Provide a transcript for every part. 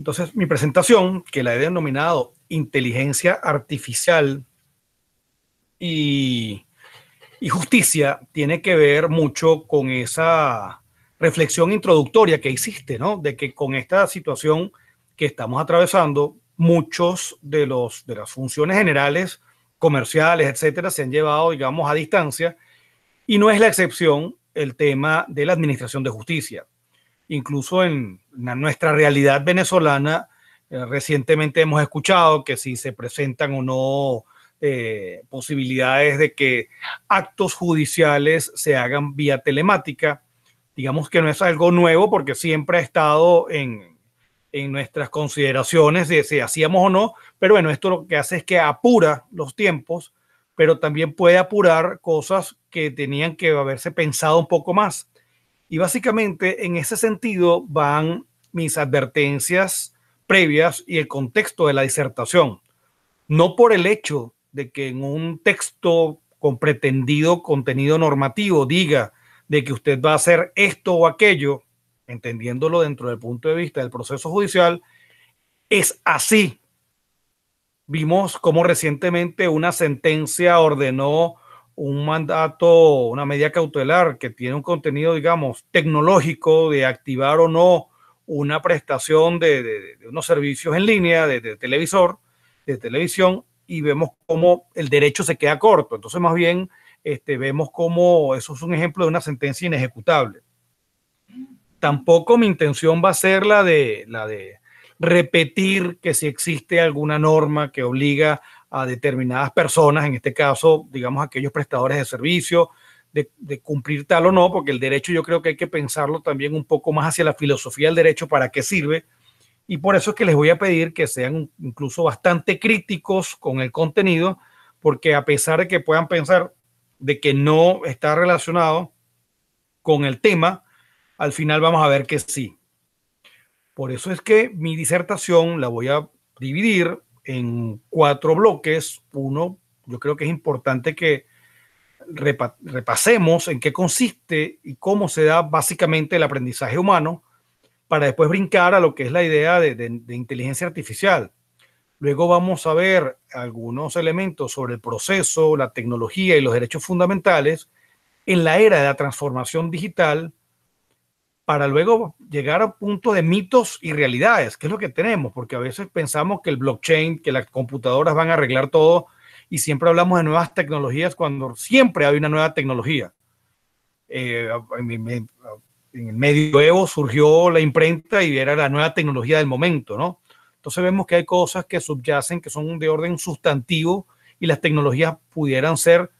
Entonces, mi presentación, que la he denominado Inteligencia Artificial y, Justicia, tiene que ver mucho con esa reflexión introductoria que hiciste, ¿no? De que con esta situación que estamos atravesando, muchos de, los, de las funciones generales, comerciales, etcétera, se han llevado, digamos, a distancia. Y no es la excepción el tema de la administración de justicia incluso en nuestra realidad venezolana, eh, recientemente hemos escuchado que si se presentan o no eh, posibilidades de que actos judiciales se hagan vía telemática. Digamos que no es algo nuevo porque siempre ha estado en, en nuestras consideraciones de si hacíamos o no, pero bueno, esto lo que hace es que apura los tiempos, pero también puede apurar cosas que tenían que haberse pensado un poco más. Y básicamente en ese sentido van mis advertencias previas y el contexto de la disertación. No por el hecho de que en un texto con pretendido contenido normativo diga de que usted va a hacer esto o aquello, entendiéndolo dentro del punto de vista del proceso judicial, es así. Vimos cómo recientemente una sentencia ordenó un mandato, una medida cautelar que tiene un contenido, digamos, tecnológico de activar o no una prestación de, unos servicios en línea, de, de, televisor, de televisión, y vemos cómo el derecho se queda corto. Entonces, más bien, este, vemos cómo eso es un ejemplo de una sentencia inejecutable. Tampoco mi intención va a ser la de, la de repetir que si existe alguna norma que obliga a determinadas personas, en este caso, digamos, aquellos prestadores de servicio de, cumplir tal o no, porque el derecho yo creo que hay que pensarlo también un poco más hacia la filosofía del derecho, para qué sirve. Y por eso es que les voy a pedir que sean incluso bastante críticos con el contenido, porque a pesar de que puedan pensar de que no está relacionado con el tema, al final vamos a ver que sí. Por eso es que mi disertación la voy a dividir en cuatro bloques. Uno, yo creo que es importante que repasemos en qué consiste y cómo se da básicamente el aprendizaje humano para después brincar a lo que es la idea de inteligencia artificial. Luego vamos a ver algunos elementos sobre el proceso, la tecnología y los derechos fundamentales en la era de la transformación digital para luego llegar a punto de mitos y realidades, que es lo que tenemos, porque a veces pensamos que el blockchain, que las computadoras van a arreglar todo y siempre hablamos de nuevas tecnologías cuando siempre hay una nueva tecnología. Eh, en el medioevo surgió la imprenta y era la nueva tecnología del momento, ¿no? Entonces vemos que hay cosas que subyacen, que son de orden sustantivo y las tecnologías pudieran ser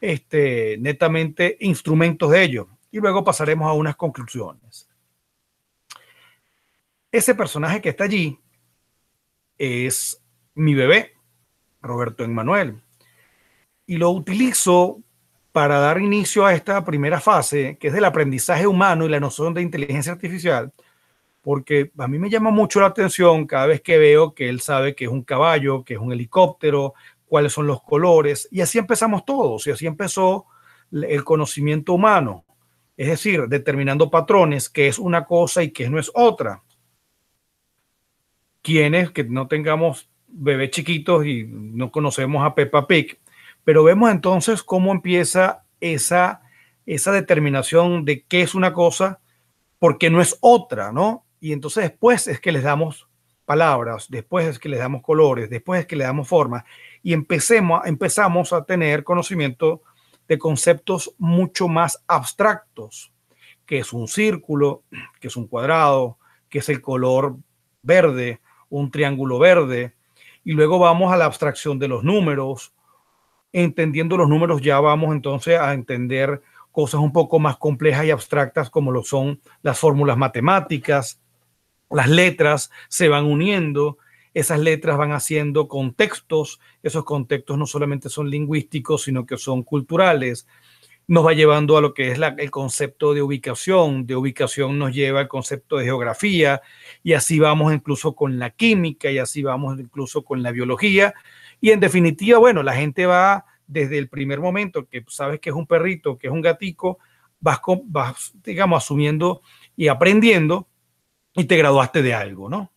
este, netamente instrumentos de ello y luego pasaremos a unas conclusiones. Ese personaje que está allí es mi bebé, Roberto Emmanuel y lo utilizo para dar inicio a esta primera fase, que es del aprendizaje humano y la noción de inteligencia artificial, porque a mí me llama mucho la atención cada vez que veo que él sabe que es un caballo, que es un helicóptero, cuáles son los colores, y así empezamos todos, y así empezó el conocimiento humano es decir, determinando patrones, que es una cosa y que no es otra. Quienes que no tengamos bebés chiquitos y no conocemos a Peppa Pig, pero vemos entonces cómo empieza esa, esa determinación de qué es una cosa porque no es otra, ¿no? Y entonces después es que les damos palabras, después es que les damos colores, después es que le damos forma y empecemos, empezamos a tener conocimiento de conceptos mucho más abstractos, que es un círculo, que es un cuadrado, que es el color verde, un triángulo verde, y luego vamos a la abstracción de los números. Entendiendo los números ya vamos entonces a entender cosas un poco más complejas y abstractas como lo son las fórmulas matemáticas, las letras se van uniendo esas letras van haciendo contextos, esos contextos no solamente son lingüísticos, sino que son culturales. Nos va llevando a lo que es el concepto de ubicación, de ubicación nos lleva al concepto de geografía, y así vamos incluso con la química, y así vamos incluso con la biología, y en definitiva, bueno, la gente va desde el primer momento que sabes que es un perrito, que es un gatico, vas digamos, asumiendo y aprendiendo, y te graduaste de algo, ¿no?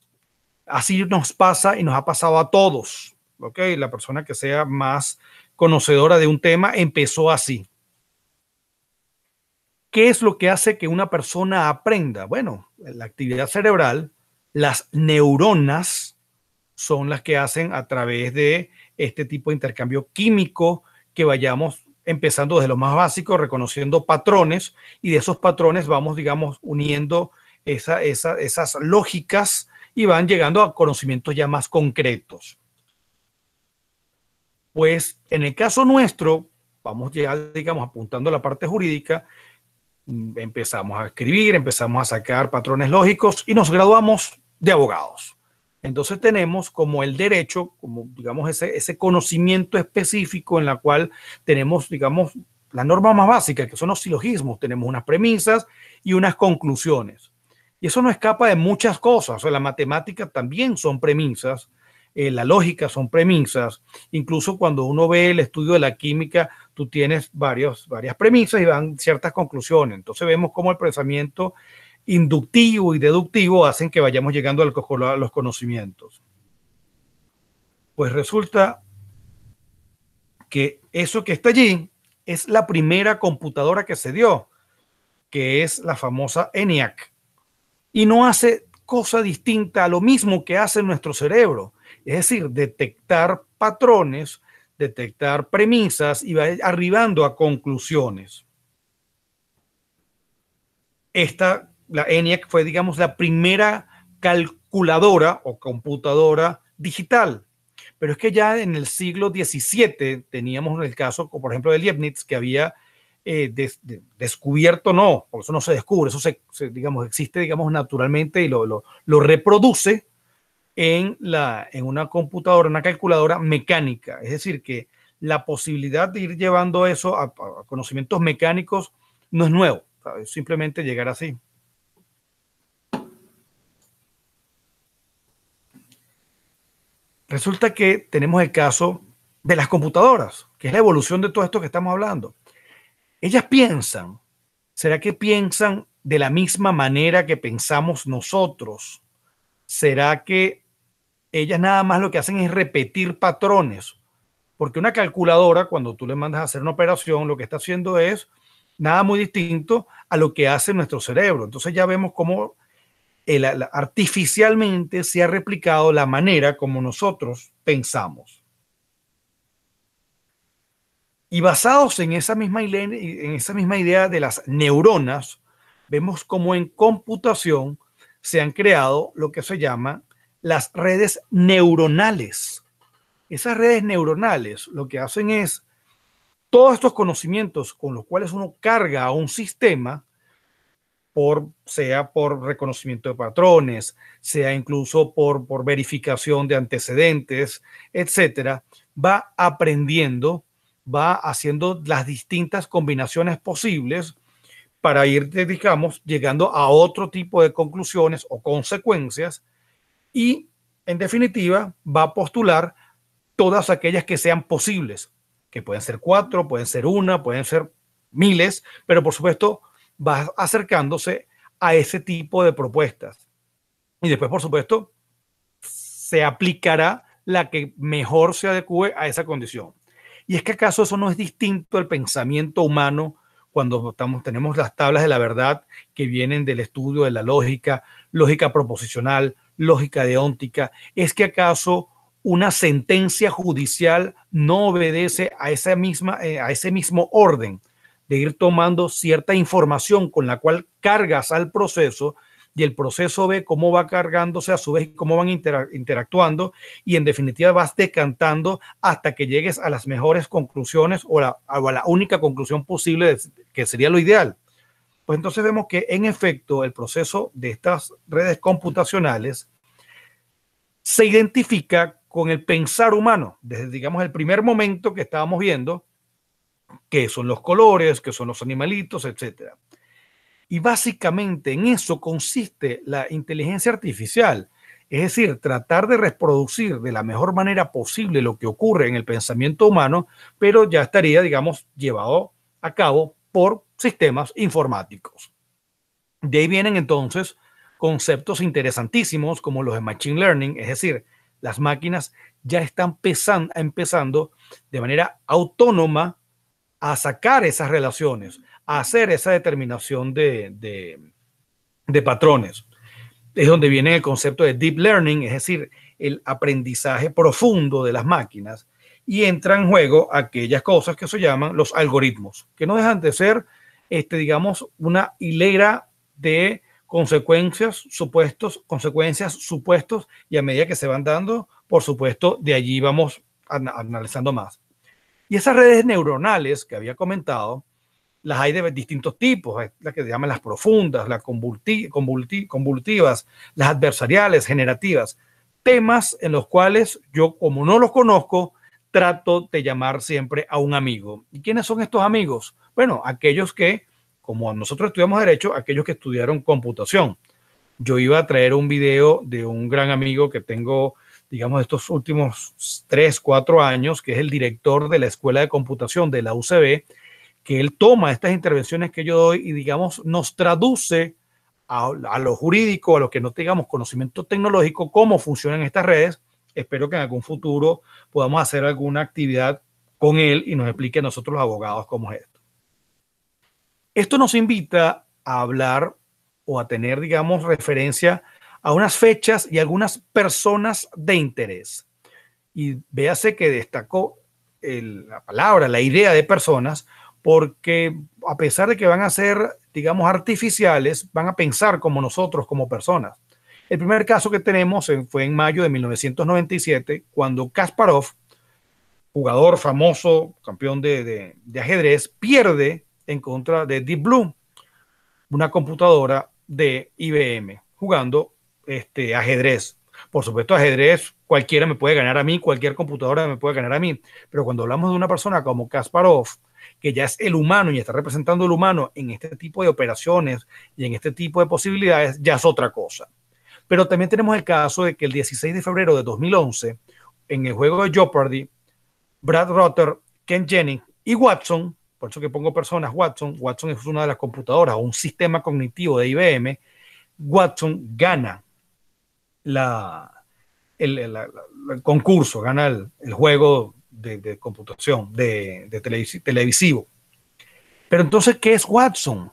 Así nos pasa y nos ha pasado a todos. ¿ok? La persona que sea más conocedora de un tema empezó así. ¿Qué es lo que hace que una persona aprenda? Bueno, la actividad cerebral, las neuronas son las que hacen a través de este tipo de intercambio químico que vayamos empezando desde lo más básico, reconociendo patrones y de esos patrones vamos, digamos, uniendo esa, esas lógicas y van llegando a conocimientos ya más concretos. Pues en el caso nuestro, vamos llegar, digamos, apuntando a la parte jurídica, mm, empezamos a escribir, empezamos a sacar patrones lógicos y nos graduamos de abogados. Entonces tenemos como el derecho, como digamos ese, ese conocimiento específico en la cual tenemos, digamos, la norma más básica, que son los silogismos. Tenemos unas premisas y unas conclusiones. Y eso no escapa de muchas cosas. O la matemática también son premisas, eh, la lógica son premisas. Incluso cuando uno ve el estudio de la química, tú tienes varios, varias premisas y van ciertas conclusiones. Entonces vemos cómo el pensamiento inductivo y deductivo hacen que vayamos llegando a los conocimientos. Pues resulta que eso que está allí es la primera computadora que se dio, que es la famosa ENIAC y no hace cosa distinta a lo mismo que hace nuestro cerebro, es decir, detectar patrones, detectar premisas y va arribando a conclusiones. Esta, la ENIAC fue, digamos, la primera calculadora o computadora digital. Pero es que ya en el siglo XVII teníamos el caso, por ejemplo, de Leibniz, que había eh, descubierto, no, porque eso no se descubre, eso se, digamos, existe, digamos, naturalmente y lo, reproduce en, la, en una computadora, en una calculadora mecánica. Es decir, que la posibilidad de ir llevando eso a, conocimientos mecánicos no es nuevo, simplemente llegar así. Resulta que tenemos el caso de las computadoras, que es la evolución de todo esto que estamos hablando. Ellas piensan, ¿será que piensan de la misma manera que pensamos nosotros? ¿Será que ellas nada más lo que hacen es repetir patrones? Porque una calculadora, cuando tú le mandas a hacer una operación, lo que está haciendo es nada muy distinto a lo que hace nuestro cerebro. Entonces ya vemos cómo artificialmente se ha replicado la manera como nosotros pensamos. Y basados en esa misma idea, de las neuronas, vemos cómo en computación se han creado lo que se llama las redes neuronales. Esas redes neuronales lo que hacen es todos estos conocimientos con los cuales uno carga a un sistema, por, sea por reconocimiento de patrones, sea incluso por, por verificación de antecedentes, etcétera, va aprendiendo va haciendo las distintas combinaciones posibles para ir, digamos, llegando a otro tipo de conclusiones o consecuencias y, en definitiva, va a postular todas aquellas que sean posibles, que pueden ser cuatro, pueden ser una, pueden ser miles, pero por supuesto va acercándose a ese tipo de propuestas. Y después, por supuesto, se aplicará la que mejor se adecue a esa condición. Y es que acaso eso no es distinto al pensamiento humano cuando tenemos las tablas de la verdad que vienen del estudio de la lógica, lógica proposicional, lógica deóntica. ¿Es que acaso una sentencia judicial no obedece a, esa misma, eh, a ese mismo orden de ir tomando cierta información con la cual cargas al proceso y el proceso ve cómo va cargándose a su vez y cómo van interactuando y en definitiva vas decantando hasta que llegues a las mejores conclusiones o, a la única conclusión posible que sería lo ideal. Pues entonces vemos que en efecto el proceso de estas redes computacionales se identifica con el pensar humano, desde digamos el primer momento que estábamos viendo, que son los colores, que son los animalitos, etcétera. Y básicamente en eso consiste la inteligencia artificial. Es decir, tratar de reproducir de la mejor manera posible lo que ocurre en el pensamiento humano, pero ya estaría, digamos, llevado a cabo por sistemas informáticos. De ahí vienen entonces conceptos interesantísimos como los de Machine Learning, es decir, las máquinas ya están empezando de manera autónoma a sacar esas relaciones, hacer esa determinación de, de, patrones. Es donde viene el concepto de deep learning, es decir, el aprendizaje profundo de las máquinas y entran en juego aquellas cosas que se llaman los algoritmos, que no dejan de ser, este, digamos, una hilera de consecuencias, supuestos, consecuencias, supuestos, y a medida que se van dando, por supuesto, de allí vamos analizando más. Y esas redes neuronales que había comentado las hay de distintos tipos, las que se llaman las profundas, las convulti, convultivas, las adversariales, generativas, temas en los cuales yo, como no los conozco, trato de llamar siempre a un amigo. ¿Y quiénes son estos amigos? Bueno, aquellos que, como nosotros estudiamos derecho, aquellos que estudiaron computación. Yo iba a traer un video de un gran amigo que tengo, digamos, estos últimos tres, cuatro años, que es el director de la Escuela de Computación de la UCB, que él toma estas intervenciones que yo doy y, digamos, nos traduce a, lo jurídico, a lo que no tengamos conocimiento tecnológico, cómo funcionan estas redes. Espero que en algún futuro podamos hacer alguna actividad con él y nos explique a nosotros los abogados cómo es esto. Esto nos invita a hablar o a tener, digamos, referencia a unas fechas y algunas personas de interés. Y véase que destacó la palabra, la idea de personas, porque a pesar de que van a ser, digamos, artificiales, van a pensar como nosotros, como personas. El primer caso que tenemos fue en mayo de 1997, cuando Kasparov, jugador famoso, campeón de, ajedrez, pierde en contra de Deep Blue, una computadora de IBM, jugando este ajedrez. Por supuesto, ajedrez cualquiera me puede ganar a mí, cualquier computadora me puede ganar a mí, pero cuando hablamos de una persona como Kasparov, que ya es el humano y está representando el humano en este tipo de operaciones y en este tipo de posibilidades, ya es otra cosa. Pero también tenemos el caso de que el 16 de febrero de 2011, en el juego de Jeopardy, Brad Rutter, Ken Jennings y Watson, por eso que pongo personas Watson, Watson es una de las computadoras o un sistema cognitivo de IBM, Watson gana la, el, el concurso, gana el, el juego de, computación, de, televisivo. Pero entonces, ¿qué es Watson?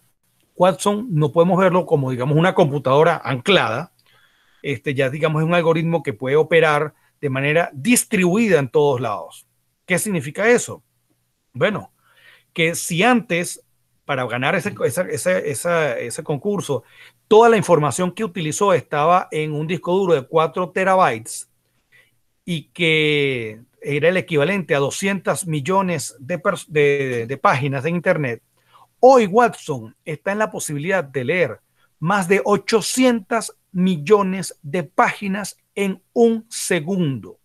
Watson no podemos verlo como, digamos, una computadora anclada. Este ya, digamos, es un algoritmo que puede operar de manera distribuida en todos lados. ¿Qué significa eso? Bueno, que si antes, para ganar ese, ese concurso, toda la información que utilizó estaba en un disco duro de 4 terabytes y que era el equivalente a 200 millones de, páginas de Internet, hoy Watson está en la posibilidad de leer más de 800 millones de páginas en un segundo.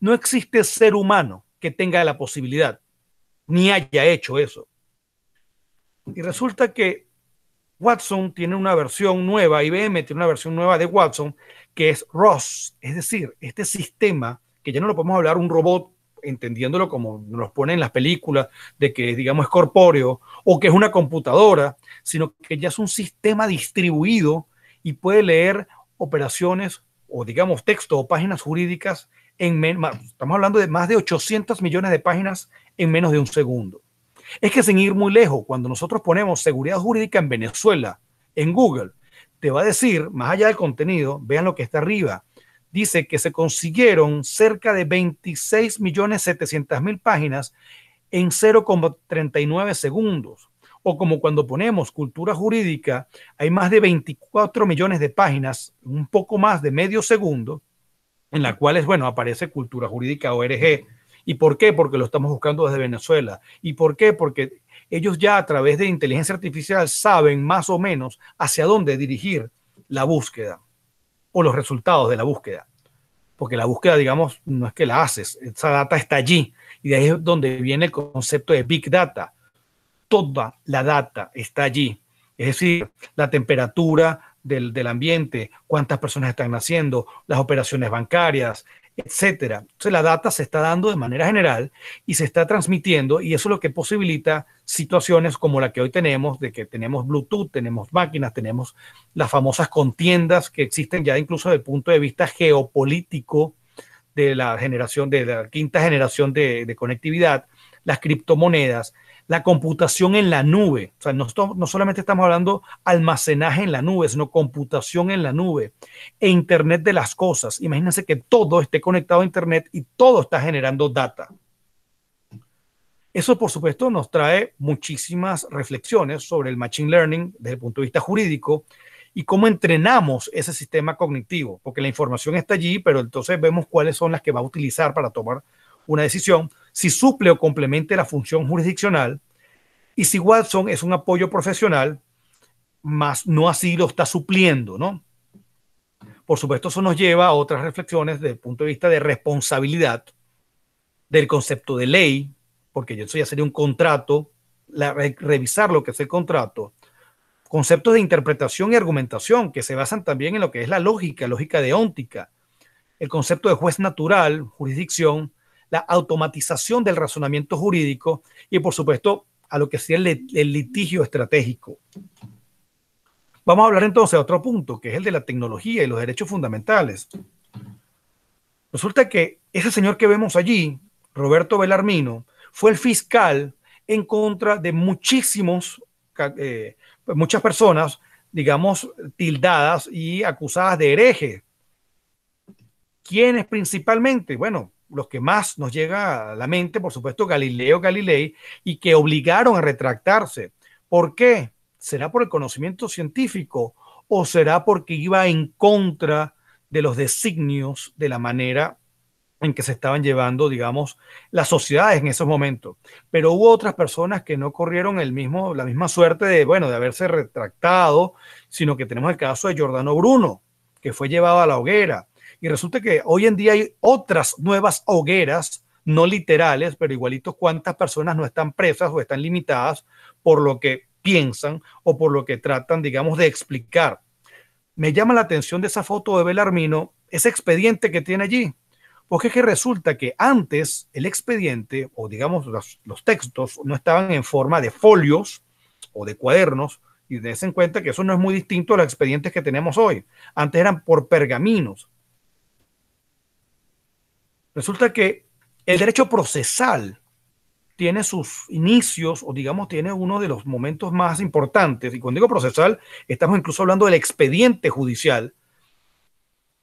No existe ser humano que tenga la posibilidad, ni haya hecho eso. Y resulta que Watson tiene una versión nueva, IBM tiene una versión nueva de Watson, que es Ross, es decir, este sistema que ya no lo podemos hablar un robot entendiéndolo como nos ponen en las películas, de que digamos es corpóreo o que es una computadora, sino que ya es un sistema distribuido y puede leer operaciones o digamos texto o páginas jurídicas en estamos hablando de más de 800 millones de páginas en menos de un segundo. Es que sin ir muy lejos, cuando nosotros ponemos seguridad jurídica en Venezuela en Google, te va a decir, más allá del contenido, vean lo que está arriba, dice que se consiguieron cerca de 26 millones 700 mil páginas en 0,39 segundos. O como cuando ponemos cultura jurídica, hay más de 24 millones de páginas, un poco más de medio segundo, en la cuales, bueno, aparece cultura jurídica ORG. ¿Y por qué? Porque lo estamos buscando desde Venezuela. ¿Y por qué? Porque ellos ya a través de inteligencia artificial saben más o menos hacia dónde dirigir la búsqueda o los resultados de la búsqueda. Porque la búsqueda, digamos, no es que la haces, esa data está allí. Y de ahí es donde viene el concepto de Big Data. Toda la data está allí. Es decir, la temperatura del, del ambiente, cuántas personas están naciendo, las operaciones bancarias, etcétera. Entonces la data se está dando de manera general y se está transmitiendo y eso es lo que posibilita situaciones como la que hoy tenemos, de que tenemos Bluetooth, tenemos máquinas, tenemos las famosas contiendas que existen ya incluso desde el punto de vista geopolítico de la generación, de la quinta generación de conectividad, las criptomonedas, la computación en la nube. O sea, no, no, solamente estamos hablando almacenaje en la nube, sino computación en la nube e Internet de las cosas. Imagínense que todo esté conectado a Internet y todo está generando data. Eso, por supuesto, nos trae muchísimas reflexiones sobre el Machine Learning desde el punto de vista jurídico y cómo entrenamos ese sistema cognitivo, porque la información está allí, pero entonces vemos cuáles son las que va a utilizar para tomar una decisión si suple o complemente la función jurisdiccional y si Watson es un apoyo profesional, más no así lo está supliendo, ¿no? Por supuesto, eso nos lleva a otras reflexiones desde el punto de vista de responsabilidad del concepto de ley, porque eso ya sería un contrato, revisar lo que es el contrato, conceptos de interpretación y argumentación que se basan también en lo que es la lógica, lógica deóntica, el concepto de juez natural, jurisdicción, la automatización del razonamiento jurídico y, por supuesto, a lo que sería el, litigio estratégico. Vamos a hablar entonces de otro punto, que es el de la tecnología y los derechos fundamentales. Resulta que ese señor que vemos allí, Roberto Belarmino, fue el fiscal en contra de muchísimos, eh, muchas personas, digamos, tildadas y acusadas de hereje. ¿Quiénes principalmente? Bueno, los que más nos llega a la mente, por supuesto, Galileo Galilei, y que obligaron a retractarse. ¿Por qué? ¿Será por el conocimiento científico o será porque iba en contra de los designios de la manera en que se estaban llevando, digamos, las sociedades en esos momentos? Pero hubo otras personas que no corrieron el mismo, la misma suerte de, bueno, de haberse retractado, sino que tenemos el caso de Giordano Bruno, que fue llevado a la hoguera y resulta que hoy en día hay otras nuevas hogueras, no literales, pero igualito cuántas personas no están presas o están limitadas por lo que piensan o por lo que tratan, digamos, de explicar. Me llama la atención de esa foto de Belarmino, ese expediente que tiene allí, porque es que resulta que antes el expediente o digamos los, textos no estaban en forma de folios o de cuadernos y ese en cuenta que eso no es muy distinto a los expedientes que tenemos hoy. Antes eran por pergaminos. Resulta que el derecho procesal tiene sus inicios o digamos tiene uno de los momentos más importantes, y cuando digo procesal, estamos incluso hablando del expediente judicial,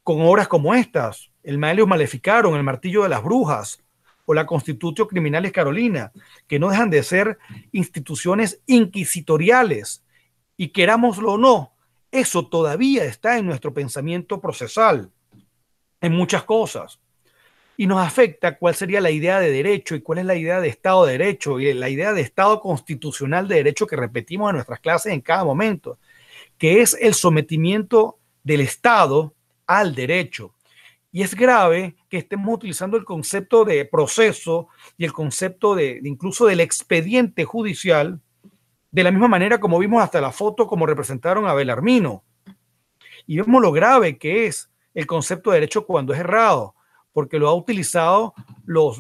con obras como estas, el Maleo Maleficaron, el Martillo de las Brujas o la constitución Criminales Carolina, que no dejan de ser instituciones inquisitoriales, y querámoslo o no, eso todavía está en nuestro pensamiento procesal, en muchas cosas y nos afecta cuál sería la idea de derecho y cuál es la idea de Estado de Derecho y la idea de Estado constitucional de derecho que repetimos en nuestras clases en cada momento, que es el sometimiento del Estado al derecho. Y es grave que estemos utilizando el concepto de proceso y el concepto de incluso del expediente judicial de la misma manera como vimos hasta la foto como representaron a Belarmino. Y vemos lo grave que es el concepto de derecho cuando es errado porque lo ha utilizado los,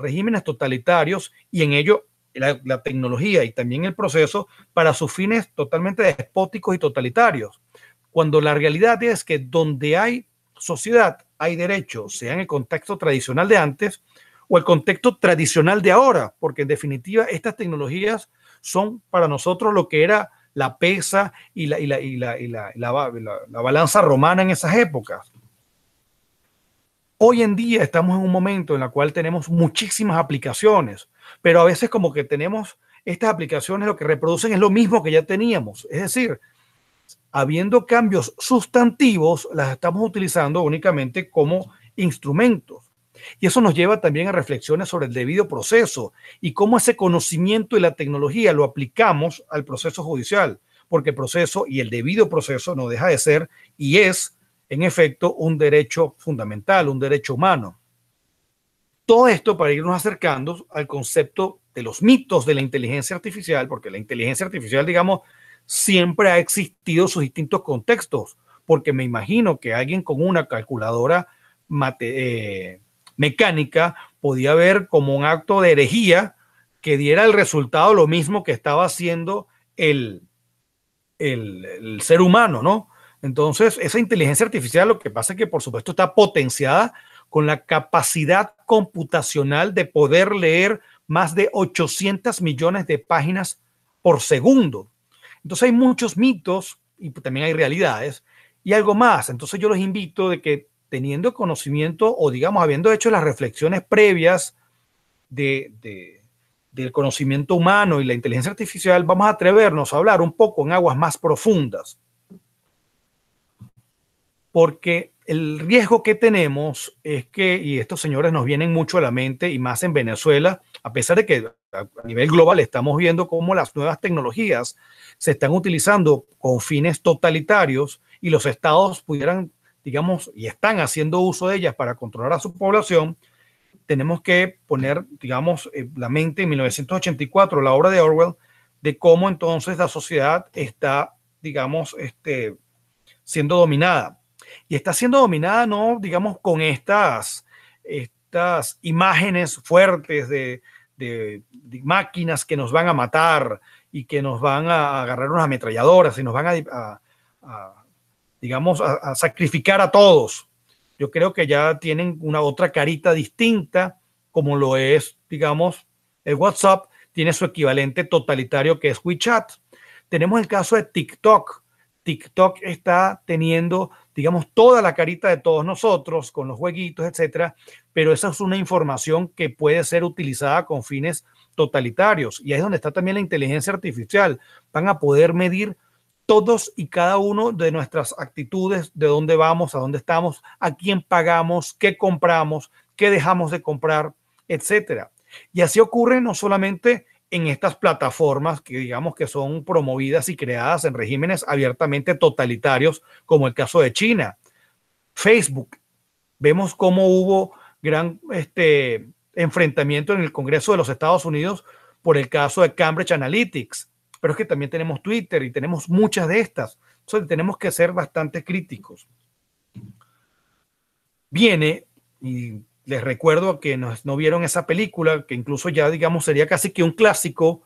regímenes totalitarios y en ello la, tecnología y también el proceso para sus fines totalmente despóticos y totalitarios. Cuando la realidad es que donde hay sociedad hay derechos, sea en el contexto tradicional de antes o el contexto tradicional de ahora, porque en definitiva estas tecnologías son para nosotros lo que era la pesa y la, la balanza romana en esas épocas. Hoy en día estamos en un momento en el cual tenemos muchísimas aplicaciones, pero a veces como que tenemos estas aplicaciones lo que reproducen es lo mismo que ya teníamos. Es decir, habiendo cambios sustantivos, las estamos utilizando únicamente como instrumentos. Y eso nos lleva también a reflexiones sobre el debido proceso y cómo ese conocimiento y la tecnología lo aplicamos al proceso judicial, porque el proceso y el debido proceso no deja de ser y es en efecto un derecho fundamental, un derecho humano. Todo esto para irnos acercando al concepto de los mitos de la inteligencia artificial, porque la inteligencia artificial, digamos, siempre ha existido sus distintos contextos, porque me imagino que alguien con una calculadora eh, mecánica podía ver como un acto de herejía que diera el resultado lo mismo que estaba haciendo el ser humano, ¿no? Entonces, esa inteligencia artificial lo que pasa es que, por supuesto, está potenciada con la capacidad computacional de poder leer más de 800 millones de páginas por segundo. Entonces hay muchos mitos y también hay realidades y algo más. Entonces yo los invito de que teniendo conocimiento o digamos habiendo hecho las reflexiones previas de, del conocimiento humano y la inteligencia artificial, vamos a atrevernos a hablar un poco en aguas más profundas porque el riesgo que tenemos es que, y estos señores nos vienen mucho a la mente, y más en Venezuela, a pesar de que a nivel global estamos viendo cómo las nuevas tecnologías se están utilizando con fines totalitarios y los estados pudieran, digamos, y están haciendo uso de ellas para controlar a su población, tenemos que poner, digamos, eh, la mente en 1984, la obra de Orwell, de cómo entonces la sociedad está, digamos, este, siendo dominada y está siendo dominada, no, digamos, con estas, estas imágenes fuertes de, máquinas que nos van a matar y que nos van a agarrar unas ametralladoras y nos van a, digamos, a, sacrificar a todos. Yo creo que ya tienen una otra carita distinta, como lo es, digamos, el WhatsApp, tiene su equivalente totalitario que es WeChat. Tenemos el caso de TikTok, TikTok está teniendo, digamos, toda la carita de todos nosotros con los jueguitos, etcétera, pero esa es una información que puede ser utilizada con fines totalitarios y ahí es donde está también la inteligencia artificial. Van a poder medir todos y cada uno de nuestras actitudes, de dónde vamos, a dónde estamos, a quién pagamos, qué compramos, qué dejamos de comprar, etcétera. Y así ocurre no solamente en estas plataformas que digamos que son promovidas y creadas en regímenes abiertamente totalitarios, como el caso de China. Facebook. Vemos cómo hubo gran este, enfrentamiento en el Congreso de los Estados Unidos por el caso de Cambridge Analytics. Pero es que también tenemos Twitter y tenemos muchas de estas. Entonces tenemos que ser bastante críticos. Viene, y les recuerdo que nos, no vieron esa película, que incluso ya, digamos, sería casi que un clásico,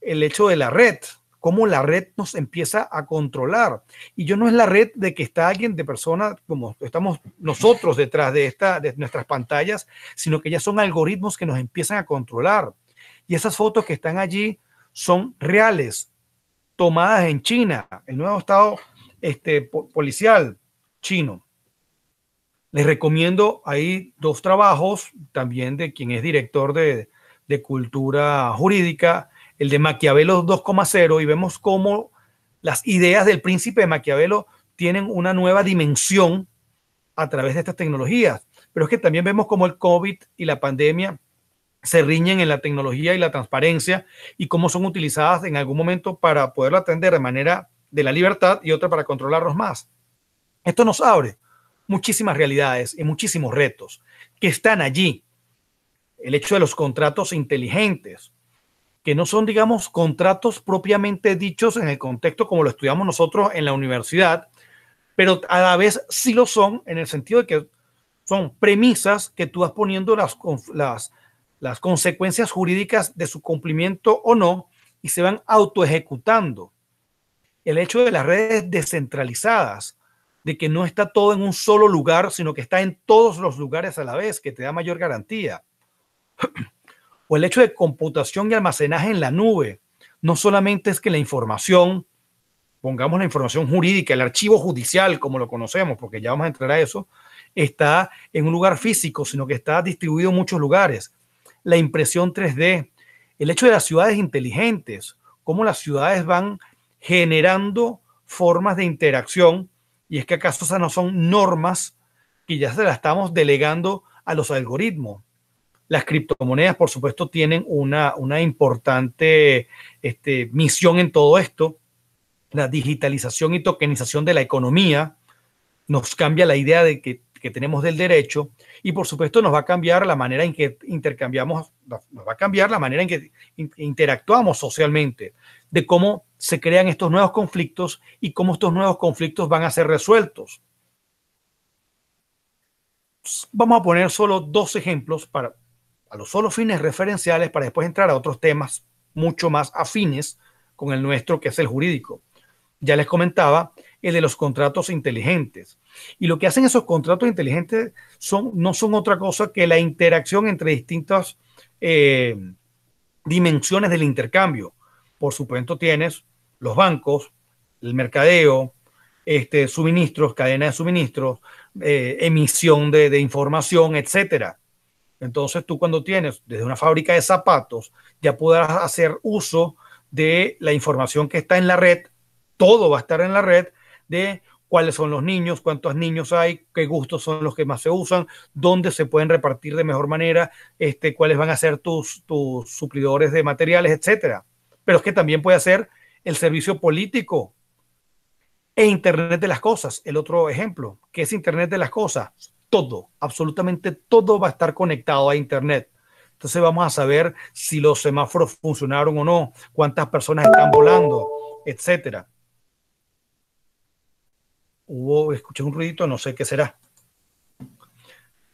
el hecho de la red, cómo la red nos empieza a controlar. Y yo no es la red de que está alguien de persona, como estamos nosotros detrás de, esta, de nuestras pantallas, sino que ya son algoritmos que nos empiezan a controlar. Y esas fotos que están allí son reales, tomadas en China, el nuevo estado este, policial chino. Les recomiendo ahí dos trabajos también de quien es director de, cultura jurídica, el de Maquiavelo 2,0, y vemos cómo las ideas del príncipe de Maquiavelo tienen una nueva dimensión a través de estas tecnologías. Pero es que también vemos cómo el COVID y la pandemia se riñen en la tecnología y la transparencia y cómo son utilizadas en algún momento para poderlo atender de manera de la libertad y otra para controlarnos más. Esto nos abre muchísimas realidades y muchísimos retos que están allí. El hecho de los contratos inteligentes, que no son, digamos, contratos propiamente dichos en el contexto como lo estudiamos nosotros en la universidad, pero a la vez sí lo son en el sentido de que son premisas que tú vas poniendo las, las, las consecuencias jurídicas de su cumplimiento o no y se van autoejecutando. El hecho de las redes descentralizadas, de que no está todo en un solo lugar, sino que está en todos los lugares a la vez, que te da mayor garantía. o el hecho de computación y almacenaje en la nube. No solamente es que la información, pongamos la información jurídica, el archivo judicial, como lo conocemos, porque ya vamos a entrar a eso, está en un lugar físico, sino que está distribuido en muchos lugares. La impresión 3D, el hecho de las ciudades inteligentes, cómo las ciudades van generando formas de interacción y es que acaso esas no son normas que ya se las estamos delegando a los algoritmos. Las criptomonedas, por supuesto, tienen una, una importante este, misión en todo esto. La digitalización y tokenización de la economía nos cambia la idea de que que tenemos del derecho y por supuesto nos va a cambiar la manera en que intercambiamos, nos va a cambiar la manera en que interactuamos socialmente, de cómo se crean estos nuevos conflictos y cómo estos nuevos conflictos van a ser resueltos. Vamos a poner solo dos ejemplos para a los solo fines referenciales para después entrar a otros temas mucho más afines con el nuestro que es el jurídico ya les comentaba, el de los contratos inteligentes. Y lo que hacen esos contratos inteligentes son, no son otra cosa que la interacción entre distintas eh, dimensiones del intercambio. Por supuesto, tienes los bancos, el mercadeo, este, suministros, cadena de suministros, eh, emisión de, de información, etcétera. Entonces tú cuando tienes desde una fábrica de zapatos, ya podrás hacer uso de la información que está en la red todo va a estar en la red de cuáles son los niños, cuántos niños hay, qué gustos son los que más se usan, dónde se pueden repartir de mejor manera, este, cuáles van a ser tus, tus suplidores de materiales, etcétera. Pero es que también puede ser el servicio político e Internet de las Cosas, el otro ejemplo, que es Internet de las Cosas. Todo, absolutamente todo va a estar conectado a Internet. Entonces vamos a saber si los semáforos funcionaron o no, cuántas personas están volando, etcétera hubo, escuché un ruidito, no sé qué será.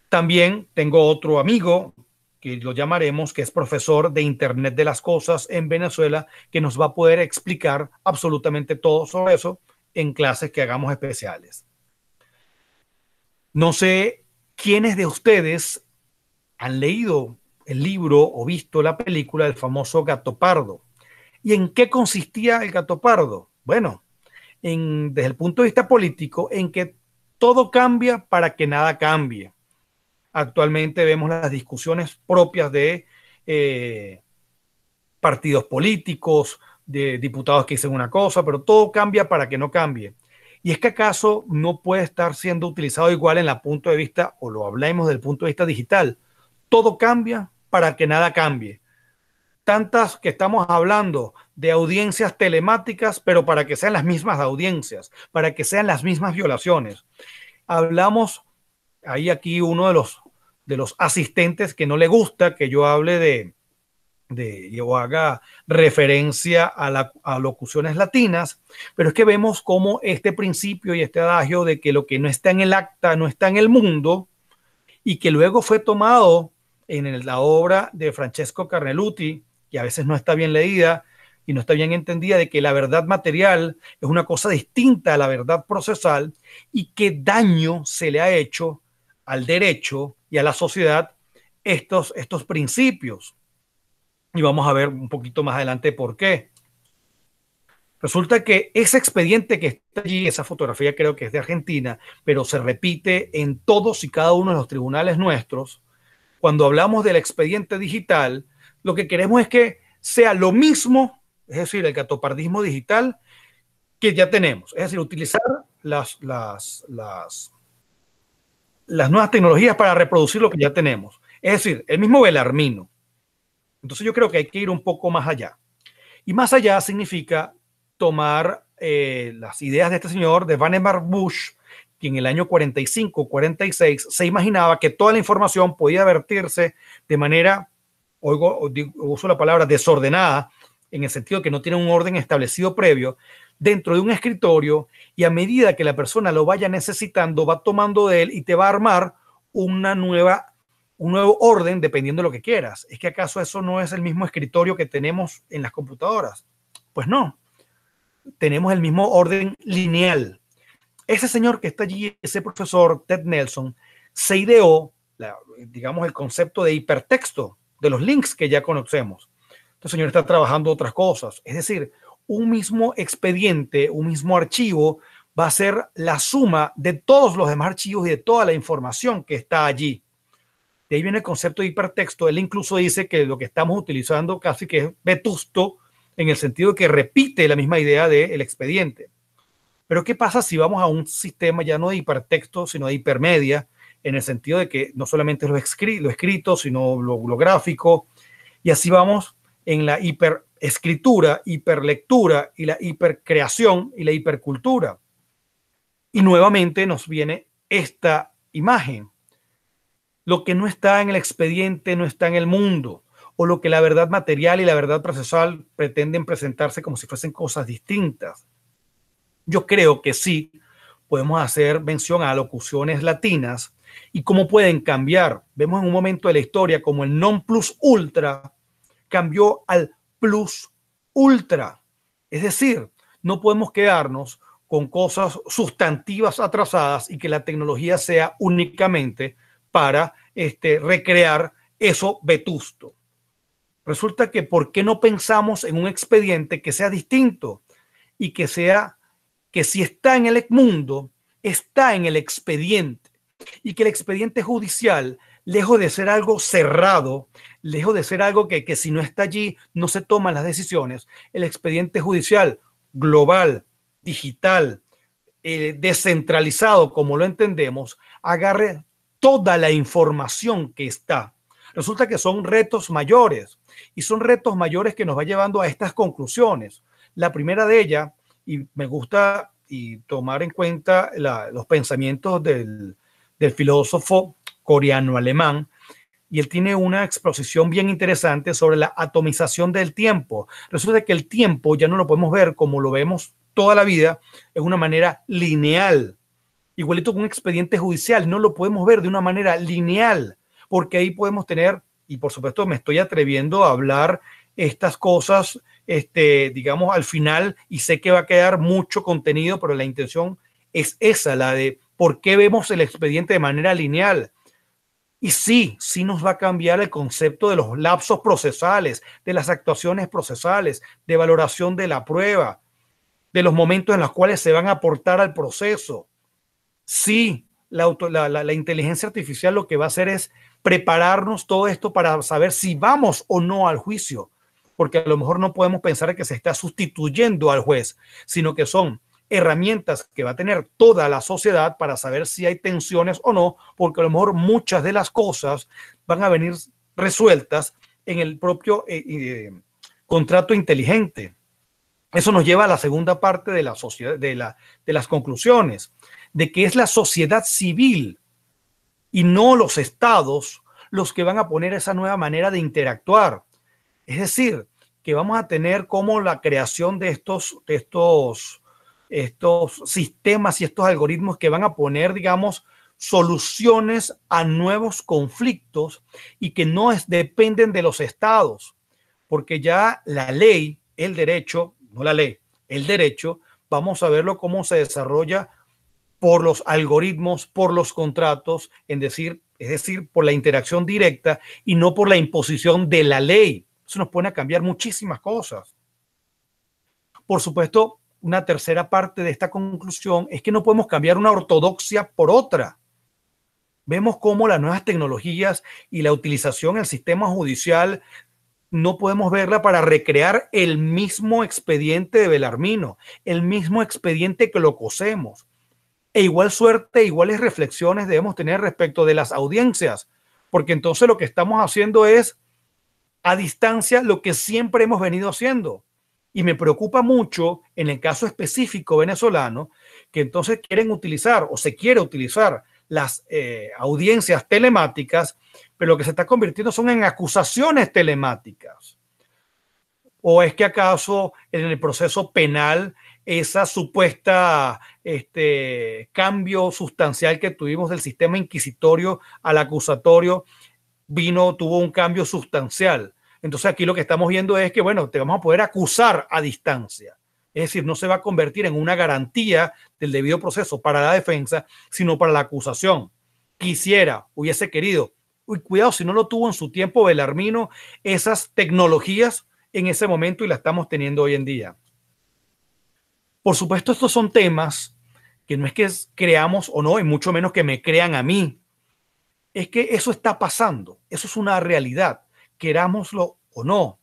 También tengo otro amigo que lo llamaremos, que es profesor de Internet de las Cosas en Venezuela, que nos va a poder explicar absolutamente todo sobre eso en clases que hagamos especiales. No sé quiénes de ustedes han leído el libro o visto la película del famoso gato pardo. ¿Y en qué consistía el gato pardo? Bueno, desde el punto de vista político en que todo cambia para que nada cambie. Actualmente vemos las discusiones propias de eh, partidos políticos, de diputados que dicen una cosa, pero todo cambia para que no cambie. Y es que acaso no puede estar siendo utilizado igual en la punto de vista, o lo hablemos del punto de vista digital. Todo cambia para que nada cambie tantas que estamos hablando de audiencias telemáticas, pero para que sean las mismas audiencias, para que sean las mismas violaciones. Hablamos, hay aquí uno de los, de los asistentes que no le gusta que yo hable de, de o haga referencia a, la, a locuciones latinas, pero es que vemos cómo este principio y este adagio de que lo que no está en el acta no está en el mundo, y que luego fue tomado en la obra de Francesco Carneluti, y a veces no está bien leída y no está bien entendida, de que la verdad material es una cosa distinta a la verdad procesal y qué daño se le ha hecho al derecho y a la sociedad estos, estos principios. Y vamos a ver un poquito más adelante por qué. Resulta que ese expediente que está allí, esa fotografía creo que es de Argentina, pero se repite en todos y cada uno de los tribunales nuestros. Cuando hablamos del expediente digital, lo que queremos es que sea lo mismo, es decir, el catopardismo digital que ya tenemos. Es decir, utilizar las, las, las, las nuevas tecnologías para reproducir lo que ya tenemos. Es decir, el mismo Belarmino. Entonces yo creo que hay que ir un poco más allá. Y más allá significa tomar eh, las ideas de este señor, de Vannevar Bush, que en el año 45-46 se imaginaba que toda la información podía vertirse de manera oigo, uso la palabra desordenada, en el sentido que no tiene un orden establecido previo, dentro de un escritorio y a medida que la persona lo vaya necesitando, va tomando de él y te va a armar una nueva, un nuevo orden dependiendo de lo que quieras. ¿Es que acaso eso no es el mismo escritorio que tenemos en las computadoras? Pues no, tenemos el mismo orden lineal. Ese señor que está allí, ese profesor Ted Nelson, se ideó, digamos, el concepto de hipertexto de los links que ya conocemos. El este señor está trabajando otras cosas. Es decir, un mismo expediente, un mismo archivo va a ser la suma de todos los demás archivos y de toda la información que está allí. De ahí viene el concepto de hipertexto. Él incluso dice que lo que estamos utilizando casi que es vetusto en el sentido de que repite la misma idea del expediente. Pero ¿qué pasa si vamos a un sistema ya no de hipertexto, sino de hipermedia, en el sentido de que no solamente lo, lo escrito, sino lo, holográfico, gráfico, y así vamos en la hiperescritura, hiperlectura y la hipercreación y la hipercultura. Y nuevamente nos viene esta imagen. Lo que no está en el expediente no está en el mundo, o lo que la verdad material y la verdad procesal pretenden presentarse como si fuesen cosas distintas. Yo creo que sí podemos hacer mención a locuciones latinas y cómo pueden cambiar. Vemos en un momento de la historia como el non plus ultra cambió al plus ultra. Es decir, no podemos quedarnos con cosas sustantivas atrasadas y que la tecnología sea únicamente para este, recrear eso vetusto. Resulta que ¿por qué no pensamos en un expediente que sea distinto y que sea que si está en el mundo, está en el expediente? y que el expediente judicial, lejos de ser algo cerrado, lejos de ser algo que, si no está allí no se toman las decisiones, el expediente judicial global, digital, eh, descentralizado, como lo entendemos, agarre toda la información que está. Resulta que son retos mayores y son retos mayores que nos va llevando a estas conclusiones. La primera de ellas, y me gusta y tomar en cuenta los pensamientos del, del filósofo coreano-alemán, y él tiene una exposición bien interesante sobre la atomización del tiempo. Resulta que el tiempo ya no lo podemos ver como lo vemos toda la vida, es una manera lineal. Igualito con un expediente judicial, no lo podemos ver de una manera lineal, porque ahí podemos tener, y por supuesto me estoy atreviendo a hablar estas cosas, este, digamos, al final, y sé que va a quedar mucho contenido, pero la intención es esa, la de ¿Por qué vemos el expediente de manera lineal? Y sí, sí nos va a cambiar el concepto de los lapsos procesales, de las actuaciones procesales, de valoración de la prueba, de los momentos en los cuales se van a aportar al proceso. Sí, la, la inteligencia artificial lo que va a hacer es prepararnos todo esto para saber si vamos o no al juicio, porque a lo mejor no podemos pensar que se está sustituyendo al juez, sino que son herramientas que va a tener toda la sociedad para saber si hay tensiones o no, porque a lo mejor muchas de las cosas van a venir resueltas en el propio eh, eh, contrato inteligente. Eso nos lleva a la segunda parte de, la sociedad, de, la, de las conclusiones, de que es la sociedad civil y no los estados los que van a poner esa nueva manera de interactuar. Es decir, que vamos a tener como la creación de estos, de estos estos sistemas y estos algoritmos que van a poner, digamos, soluciones a nuevos conflictos y que no es, dependen de los estados, porque ya la ley, el derecho, no la ley, el derecho, vamos a verlo cómo se desarrolla por los algoritmos, por los contratos, en decir, es decir, por la interacción directa y no por la imposición de la ley. Eso nos pone a cambiar muchísimas cosas. Por supuesto, una tercera parte de esta conclusión es que no podemos cambiar una ortodoxia por otra. Vemos cómo las nuevas tecnologías y la utilización del sistema judicial no podemos verla para recrear el mismo expediente de Belarmino, el mismo expediente que lo cosemos. E igual suerte, iguales reflexiones debemos tener respecto de las audiencias, porque entonces lo que estamos haciendo es a distancia lo que siempre hemos venido haciendo y me preocupa mucho en el caso específico venezolano, que entonces quieren utilizar o se quiere utilizar las eh, audiencias telemáticas, pero lo que se está convirtiendo son en acusaciones telemáticas. ¿O es que acaso en el proceso penal esa supuesta este, cambio sustancial que tuvimos del sistema inquisitorio al acusatorio vino, tuvo un cambio sustancial? Entonces aquí lo que estamos viendo es que, bueno, te vamos a poder acusar a distancia. Es decir, no se va a convertir en una garantía del debido proceso para la defensa, sino para la acusación. Quisiera, hubiese querido. Uy, cuidado, si no lo tuvo en su tiempo Belarmino, esas tecnologías en ese momento y las estamos teniendo hoy en día. Por supuesto, estos son temas que no es que creamos o no, y mucho menos que me crean a mí. Es que eso está pasando, eso es una realidad querámoslo o no.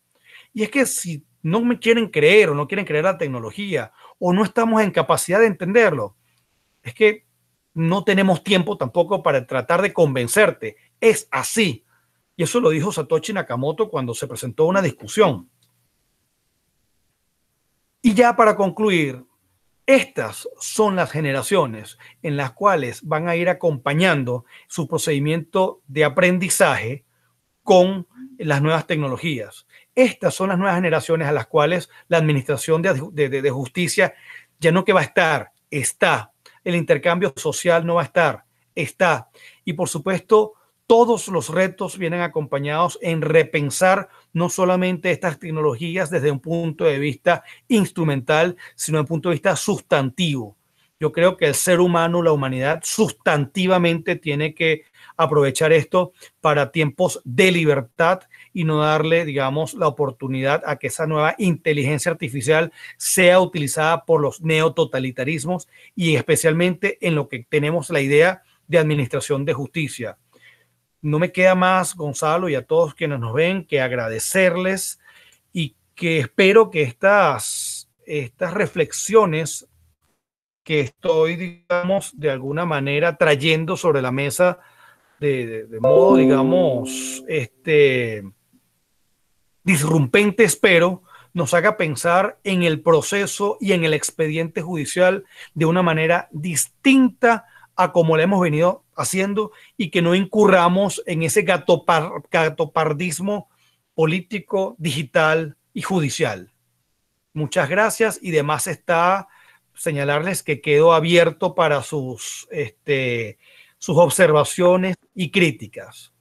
Y es que si no me quieren creer o no quieren creer la tecnología o no estamos en capacidad de entenderlo, es que no tenemos tiempo tampoco para tratar de convencerte. Es así. Y eso lo dijo Satoshi Nakamoto cuando se presentó una discusión. Y ya para concluir, estas son las generaciones en las cuales van a ir acompañando su procedimiento de aprendizaje con las nuevas tecnologías. Estas son las nuevas generaciones a las cuales la Administración de, Justicia ya no que va a estar, está. El intercambio social no va a estar, está. Y por supuesto, todos los retos vienen acompañados en repensar no solamente estas tecnologías desde un punto de vista instrumental, sino desde un punto de vista sustantivo yo creo que el ser humano, la humanidad, sustantivamente tiene que aprovechar esto para tiempos de libertad y no darle, digamos, la oportunidad a que esa nueva inteligencia artificial sea utilizada por los neototalitarismos y especialmente en lo que tenemos la idea de administración de justicia. No me queda más, Gonzalo, y a todos quienes nos ven, que agradecerles y que espero que estas, estas reflexiones que estoy, digamos, de alguna manera trayendo sobre la mesa de, modo, digamos, este, disrumpente, espero, nos haga pensar en el proceso y en el expediente judicial de una manera distinta a como la hemos venido haciendo y que no incurramos en ese gatopardismo político, digital y judicial. Muchas gracias y demás está señalarles que quedó abierto para sus, este, sus observaciones y críticas.